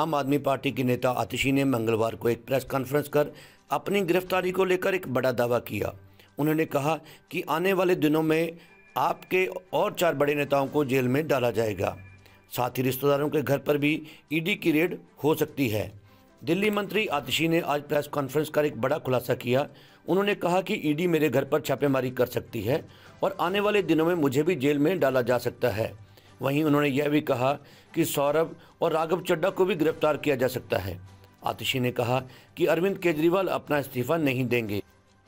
आम आदमी पार्टी के नेता आतिशी ने मंगलवार को एक प्रेस कॉन्फ्रेंस कर अपनी गिरफ्तारी को लेकर एक बड़ा दावा किया उन्होंने कहा कि आने वाले दिनों में आपके और चार बड़े नेताओं को जेल में डाला जाएगा साथ ही रिश्तेदारों के घर पर भी ईडी की रेड हो सकती है दिल्ली मंत्री आतिशी ने आज प्रेस कॉन्फ्रेंस कर एक बड़ा खुलासा किया उन्होंने कहा कि ईडी मेरे घर पर छापेमारी कर सकती है और आने वाले दिनों में मुझे भी जेल में डाला जा सकता है वहीं उन्होंने यह भी कहा कि सौरभ और राघव चड्डा को भी गिरफ्तार किया जा सकता है आतिशी ने कहा कि अरविंद केजरीवाल अपना इस्तीफा नहीं देंगे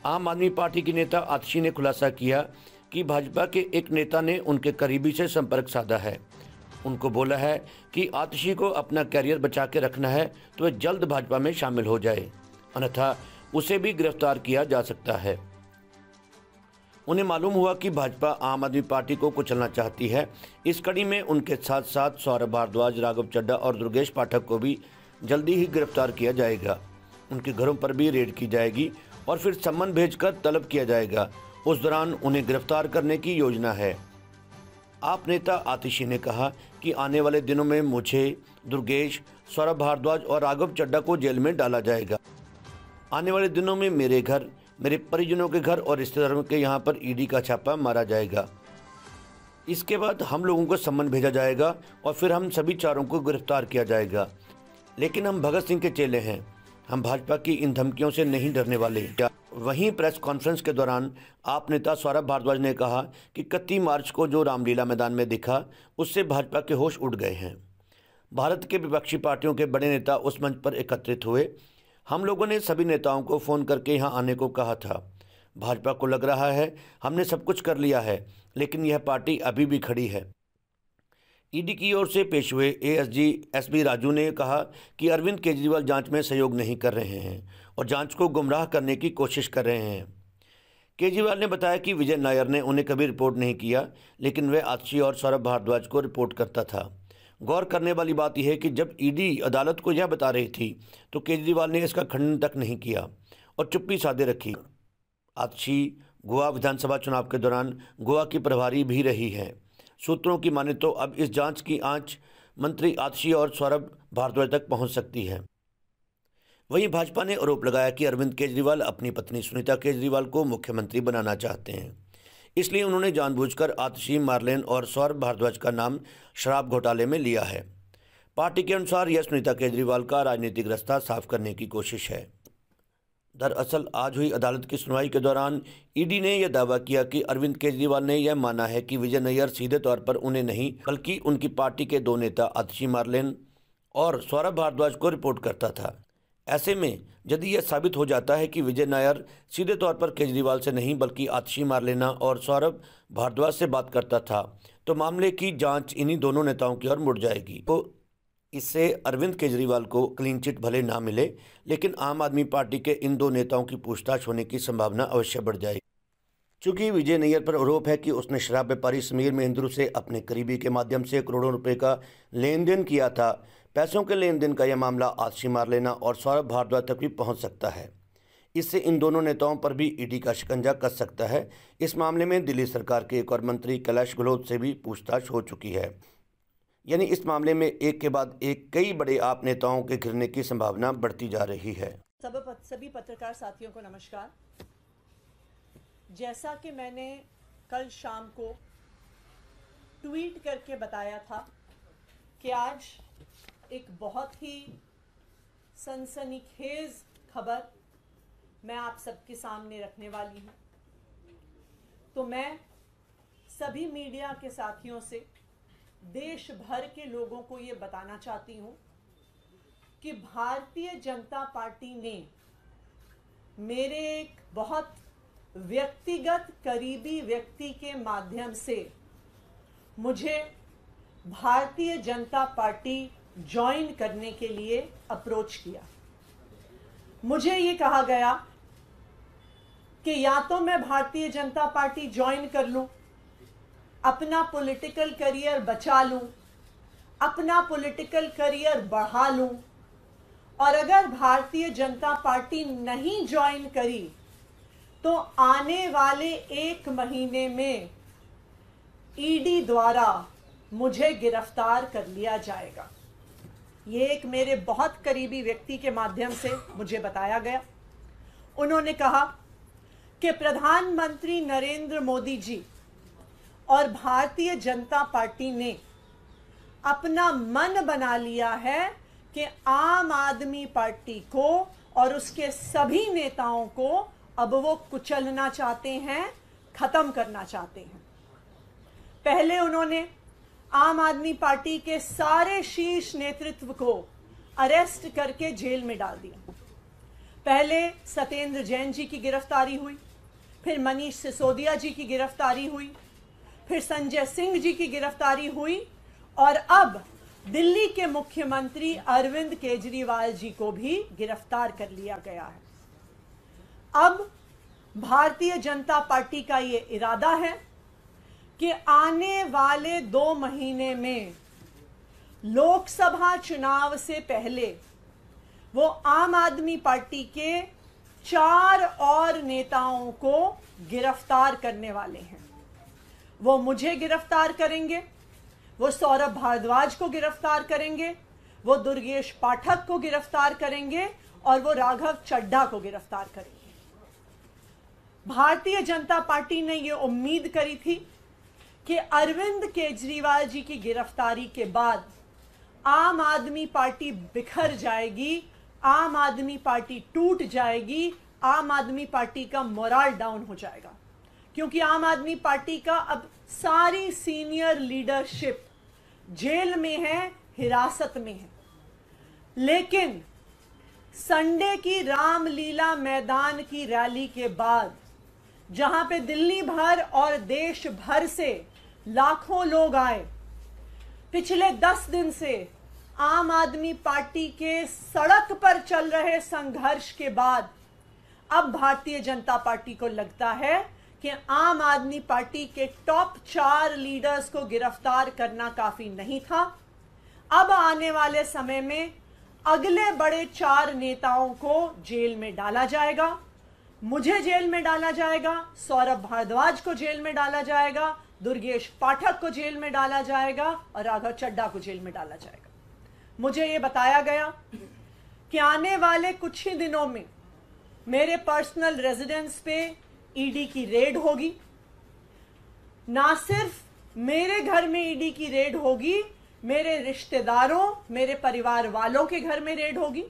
आम आदमी पार्टी के नेता आतिशी ने खुलासा किया कि भाजपा के एक नेता ने उनके करीबी से संपर्क साधा है उनको बोला है कि आतिशी को अपना कैरियर बचा के रखना है तो वह जल्द भाजपा में शामिल हो जाए अन्यथा उसे भी गिरफ्तार किया जा सकता है उन्हें मालूम हुआ कि भाजपा आम आदमी पार्टी को कुचलना चाहती है इस कड़ी में उनके साथ साथ सौरभ भारद्वाज राघव चड्डा और दुर्गेश पाठक को भी जल्दी ही गिरफ्तार किया जाएगा उनके घरों पर भी रेड की जाएगी और फिर सम्मन भेजकर तलब किया जाएगा उस दौरान उन्हें गिरफ्तार करने की योजना है आप नेता आतिशी ने कहा कि आने वाले दिनों में मुझे दुर्गेश सौरभ भारद्वाज और राघव चड्डा को जेल में डाला जाएगा आने वाले दिनों में मेरे घर मेरे परिजनों के घर और रिश्तेदारों के यहाँ पर ईडी का छापा मारा जाएगा इसके बाद हम लोगों को सम्मन भेजा जाएगा और फिर हम सभी चारों को गिरफ्तार किया जाएगा लेकिन हम भगत सिंह के चेले हैं हम भाजपा की इन धमकियों से नहीं डरने वाले वहीं प्रेस कॉन्फ्रेंस के दौरान आप नेता सौरभ भारद्वाज ने कहा कि इकतीस मार्च को जो रामलीला मैदान में दिखा उससे भाजपा के होश उड़ गए हैं भारत के विपक्षी पार्टियों के बड़े नेता उस मंच पर एकत्रित हुए हम लोगों ने सभी नेताओं को फ़ोन करके यहाँ आने को कहा था भाजपा को लग रहा है हमने सब कुछ कर लिया है लेकिन यह पार्टी अभी भी खड़ी है ईडी की ओर से पेश हुए एएसजी एसबी राजू ने कहा कि अरविंद केजरीवाल जांच में सहयोग नहीं कर रहे हैं और जांच को गुमराह करने की कोशिश कर रहे हैं केजरीवाल ने बताया कि विजय नायर ने उन्हें कभी रिपोर्ट नहीं किया लेकिन वह आक्षी और सौरभ भारद्वाज को रिपोर्ट करता था गौर करने वाली बात यह है कि जब ईडी e अदालत को यह बता रही थी तो केजरीवाल ने इसका खंडन तक नहीं किया और चुप्पी साधे रखी आदशी गोवा विधानसभा चुनाव के दौरान गोवा की प्रभारी भी रही है सूत्रों की माने तो अब इस जांच की आंच मंत्री आतशी और सौरभ भारद्वाज तक पहुंच सकती है वहीं भाजपा ने आरोप लगाया कि अरविंद केजरीवाल अपनी पत्नी सुनीता केजरीवाल को मुख्यमंत्री बनाना चाहते हैं इसलिए उन्होंने जानबूझकर आतशी मार्लेन और सौरभ भारद्वाज का नाम शराब घोटाले में लिया है पार्टी के अनुसार यह सुनीता केजरीवाल का राजनीतिक रास्ता साफ करने की कोशिश है दरअसल आज हुई अदालत की सुनवाई के दौरान ईडी ने यह दावा किया कि अरविंद केजरीवाल ने यह माना है कि विजय नैयर सीधे तौर पर उन्हें नहीं बल्कि उनकी पार्टी के दो नेता आतशी मार्लेन और सौरभ भारद्वाज को रिपोर्ट करता था ऐसे में यदि यह साबित हो जाता है कि विजय नायर सीधे तौर पर केजरीवाल से नहीं बल्कि आतशी मार लेना और सौरभ भारद्वाज से बात करता था तो मामले की जांच इन्हीं दोनों नेताओं की ओर मुड़ जाएगी तो इससे अरविंद केजरीवाल को क्लीन चिट भले ना मिले लेकिन आम आदमी पार्टी के इन दो नेताओं की पूछताछ होने की संभावना अवश्य बढ़ जाएगी चूंकि विजय नैयर पर आरोप है कि उसने शराब व्यापारी समीर महेंद्रू से अपने करीबी के माध्यम से करोड़ों रुपए का लेन देन किया था पैसों के लेन देन का यह मामला आशी मार लेना और सौरभ भारद्वाज तक भी पहुंच सकता है इससे इन दोनों नेताओं पर भी ईडी का शिकंजा कस सकता है इस मामले में दिल्ली सरकार के एक और मंत्री कैलाश गहलोत से भी पूछताछ हो चुकी है यानी इस मामले में एक के बाद एक कई बड़े आप नेताओं के घिरने की संभावना बढ़ती जा रही है सभी पत्रकार साथियों को नमस्कार जैसा कि मैंने कल शाम को ट्वीट करके बताया था कि आज एक बहुत ही सनसनीखेज खबर मैं आप सबके सामने रखने वाली हूँ तो मैं सभी मीडिया के साथियों से देश भर के लोगों को ये बताना चाहती हूँ कि भारतीय जनता पार्टी ने मेरे एक बहुत व्यक्तिगत करीबी व्यक्ति के माध्यम से मुझे भारतीय जनता पार्टी ज्वाइन करने के लिए अप्रोच किया मुझे ये कहा गया कि या तो मैं भारतीय जनता पार्टी ज्वाइन कर लूं, अपना पॉलिटिकल करियर बचा लूं, अपना पॉलिटिकल करियर बढ़ा लूं, और अगर भारतीय जनता पार्टी नहीं ज्वाइन करी तो आने वाले एक महीने में ईडी द्वारा मुझे गिरफ्तार कर लिया जाएगा ये एक मेरे बहुत करीबी व्यक्ति के माध्यम से मुझे बताया गया उन्होंने कहा कि प्रधानमंत्री नरेंद्र मोदी जी और भारतीय जनता पार्टी ने अपना मन बना लिया है कि आम आदमी पार्टी को और उसके सभी नेताओं को अब वो कुचलना चाहते हैं खत्म करना चाहते हैं पहले उन्होंने आम आदमी पार्टी के सारे शीर्ष नेतृत्व को अरेस्ट करके जेल में डाल दिया पहले सत्येंद्र जैन जी की गिरफ्तारी हुई फिर मनीष सिसोदिया जी की गिरफ्तारी हुई फिर संजय सिंह जी की गिरफ्तारी हुई और अब दिल्ली के मुख्यमंत्री अरविंद केजरीवाल जी को भी गिरफ्तार कर लिया गया है अब भारतीय जनता पार्टी का ये इरादा है कि आने वाले दो महीने में लोकसभा चुनाव से पहले वो आम आदमी पार्टी के चार और नेताओं को गिरफ्तार करने वाले हैं वो मुझे गिरफ्तार करेंगे वो सौरभ भारद्वाज को गिरफ्तार करेंगे वो दुर्गेश पाठक को गिरफ्तार करेंगे और वो राघव चड्ढा को गिरफ्तार करेंगे भारतीय जनता पार्टी ने यह उम्मीद करी थी कि अरविंद केजरीवाल जी की गिरफ्तारी के बाद आम आदमी पार्टी बिखर जाएगी आम आदमी पार्टी टूट जाएगी आम आदमी पार्टी का मोरल डाउन हो जाएगा क्योंकि आम आदमी पार्टी का अब सारी सीनियर लीडरशिप जेल में है हिरासत में है लेकिन संडे की रामलीला मैदान की रैली के बाद जहां पे दिल्ली भर और देश भर से लाखों लोग आए पिछले दस दिन से आम आदमी पार्टी के सड़क पर चल रहे संघर्ष के बाद अब भारतीय जनता पार्टी को लगता है कि आम आदमी पार्टी के टॉप चार लीडर्स को गिरफ्तार करना काफी नहीं था अब आने वाले समय में अगले बड़े चार नेताओं को जेल में डाला जाएगा मुझे जेल में डाला जाएगा सौरभ भारद्वाज को जेल में डाला जाएगा दुर्गेश पाठक को जेल में डाला जाएगा और राघव चड्डा को जेल में डाला जाएगा मुझे ये बताया गया कि आने वाले कुछ ही दिनों में मेरे पर्सनल रेजिडेंस पे ईडी की रेड होगी ना सिर्फ मेरे घर में ईडी की रेड होगी मेरे रिश्तेदारों मेरे परिवार वालों के घर में रेड होगी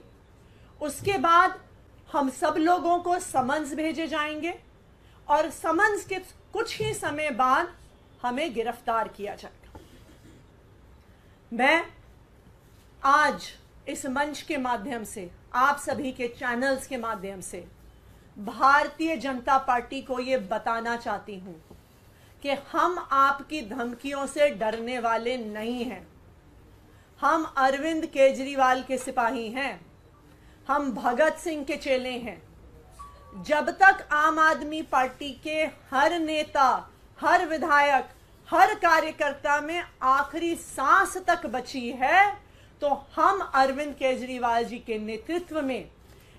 उसके बाद हम सब लोगों को समन्स भेजे जाएंगे और समन्स के कुछ ही समय बाद हमें गिरफ्तार किया जाएगा मैं आज इस मंच के माध्यम से आप सभी के चैनल्स के माध्यम से भारतीय जनता पार्टी को ये बताना चाहती हूं कि हम आपकी धमकियों से डरने वाले नहीं हैं हम अरविंद केजरीवाल के सिपाही हैं हम भगत सिंह के चेले हैं जब तक आम आदमी पार्टी के हर नेता हर विधायक हर कार्यकर्ता में आखिरी सांस तक बची है तो हम अरविंद केजरीवाल जी के नेतृत्व में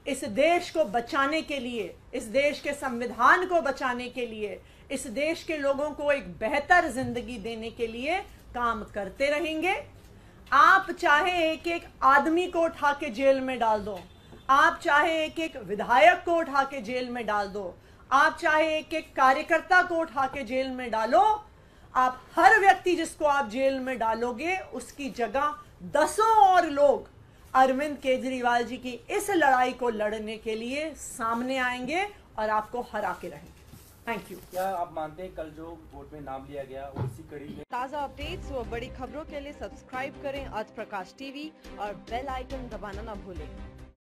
इस देश को बचाने के लिए इस देश के संविधान को बचाने के लिए इस देश के लोगों को एक बेहतर जिंदगी देने के लिए काम करते रहेंगे आप चाहे एक एक आदमी को उठा के जेल में डाल दो आप चाहे एक एक विधायक को उठा के जेल में डाल दो आप चाहे एक एक कार्यकर्ता को उठा के जेल में डालो आप हर व्यक्ति जिसको आप जेल में डालोगे उसकी जगह दसों और लोग अरविंद केजरीवाल जी की इस लड़ाई को लड़ने के लिए सामने आएंगे और आपको हरा के रहेंगे थैंक यू क्या आप मानते हैं कल जो वोट में नाम लिया गया उसी कड़ी में ताज़ा अपडेट्स और बड़ी खबरों के लिए सब्सक्राइब करें आज प्रकाश टीवी और बेल आइकन दबाना ना भूलें